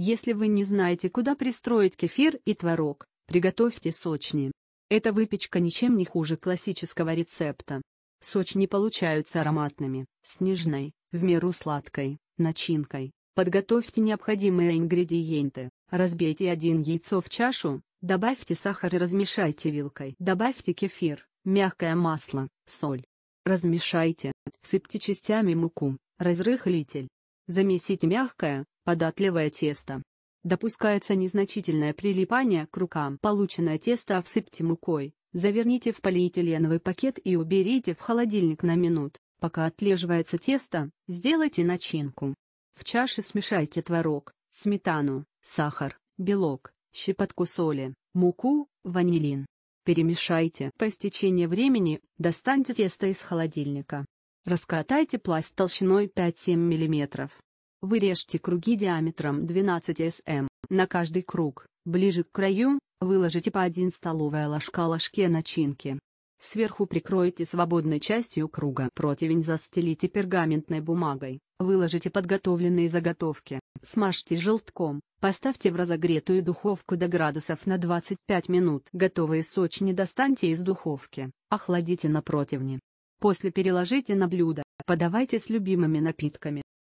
Если вы не знаете, куда пристроить кефир и творог, приготовьте сочни. Эта выпечка ничем не хуже классического рецепта. Сочни получаются ароматными, снежной, в меру сладкой, начинкой. Подготовьте необходимые ингредиенты, разбейте один яйцо в чашу, добавьте сахар и размешайте вилкой. Добавьте кефир, мягкое масло, соль. Размешайте, всыпьте частями муку, разрыхлитель. Замесите мягкое, податливое тесто. Допускается незначительное прилипание к рукам. Полученное тесто обсыпьте мукой, заверните в полиэтиленовый пакет и уберите в холодильник на минут. Пока отлеживается тесто, сделайте начинку. В чаше смешайте творог, сметану, сахар, белок, щепотку соли, муку, ванилин. Перемешайте. По истечении времени достаньте тесто из холодильника. Раскатайте пласт толщиной 5-7 мм. Вырежьте круги диаметром 12 см. На каждый круг, ближе к краю, выложите по 1 столовая ложка ложке начинки. Сверху прикройте свободной частью круга. Противень застелите пергаментной бумагой, выложите подготовленные заготовки, смажьте желтком, поставьте в разогретую духовку до градусов на 25 минут. Готовые сочни достаньте из духовки, охладите на противне. После переложите на блюдо, подавайте с любимыми напитками.